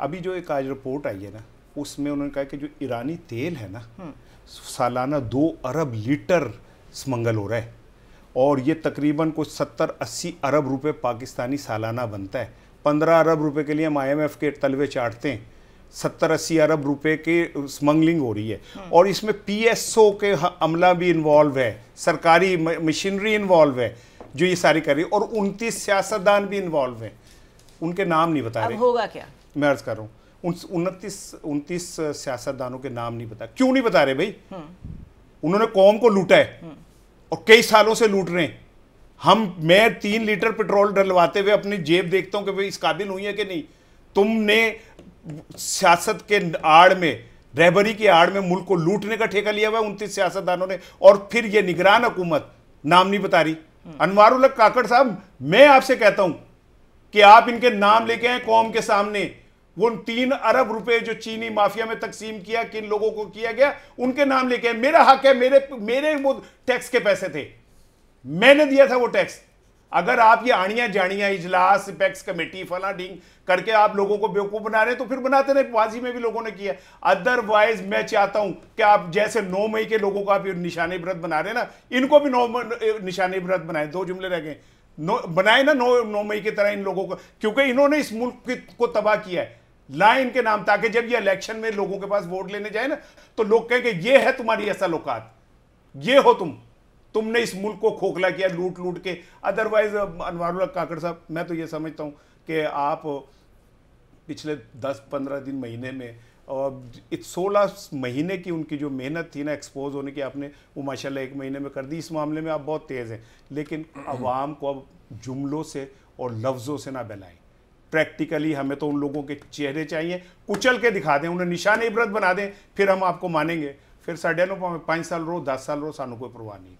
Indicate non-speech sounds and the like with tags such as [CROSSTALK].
अभी जो एक आज रिपोर्ट आई है ना उसमें उन्होंने कहा कि जो ईरानी तेल है ना हम्म। सालाना दो अरब लीटर स्मंगल हो रहा है और ये तकरीबन कुछ सत्तर अस्सी अरब रुपए पाकिस्तानी सालाना बनता है पंद्रह अरब रुपए के लिए हम एफ के तलवे चाटते हैं सत्तर अस्सी अरब रुपए की स्मगलिंग हो रही है हम्म। और इसमें पीएसओ के अमला भी इन्वॉल्व है सरकारी मशीनरी इन्वॉल्व है जो ये सारी कर रही है और उनतीस सियासतदान भी इन्वॉल्व हैं उनके नाम नहीं बता रहे होगा क्या मैं अर्ज कर रहा हूँ उनतीस उनतीस सियासतदानों के नाम नहीं बता क्यों नहीं बता रहे भाई हम्म। उन्होंने कौम को लूटा है हम्म। और कई सालों से लूट रहे हम मैं तीन लीटर पेट्रोल डलवाते हुए अपनी जेब देखता हूं कि भाई इस काबिल हुई है कि नहीं तुमने सियासत के आड़ में रहबरी की आड़ में मुल्क को लूटने का ठेका लिया हुआ है उनतीस सियासतदानों ने और फिर ये निगरान हुकूमत नाम नहीं बता रही हम्म। अनवारुल काकड़ साहब मैं आपसे कहता हूं कि आप इनके नाम लेके आए कौम के सामने उन तीन अरब रुपए जो चीनी माफिया में तकसीम किया किन लोगों को किया गया उनके नाम लेके मेरा हक है मेरे मेरे वो टैक्स के पैसे थे मैंने दिया था वो टैक्स अगर आप ये आड़िया जानिया इजलास पैक्स कमेटी फला डिंग करके आप लोगों को बेवकूफ बना रहे हैं तो फिर बनाते रहे बाजी में भी लोगों ने किया अदरवाइज मैं चाहता हूं कि आप जैसे नौ मई के लोगों को आप निशाने व्रत बना रहे ना इनको भी नौ निशाने व्रत बनाए दो जुमले रह गए बनाए ना नौ नौ मई की तरह इन लोगों को क्योंकि इन्होंने इस मुल्क को तबाह किया है लाए इनके नाम ताकि जब ये इलेक्शन में लोगों के पास वोट लेने जाए ना तो लोग कहें कि ये है तुम्हारी ऐसा लोकात ये हो तुम तुमने इस मुल्क को खोखला किया लूट लूट के अदरवाइज अनवर काकड़ साहब मैं तो ये समझता हूँ कि आप पिछले दस पंद्रह दिन महीने में और इस सोलह महीने की उनकी जो मेहनत थी ना एक्सपोज होने की आपने वो माशाल्लाह एक महीने में कर दी इस मामले में आप बहुत तेज़ हैं लेकिन अवाम [CLEARS THROAT] को अब जुमलों से और लफ्ज़ों से ना बहलाएं प्रैक्टिकली हमें तो उन लोगों के चेहरे चाहिए कुचल के दिखा दें उन्हें निशान इबरत बना दें फिर हम आपको मानेंगे फिर साढ़े नौ पाँच साल रहो दस साल रहो सानू कोई परवाह नहीं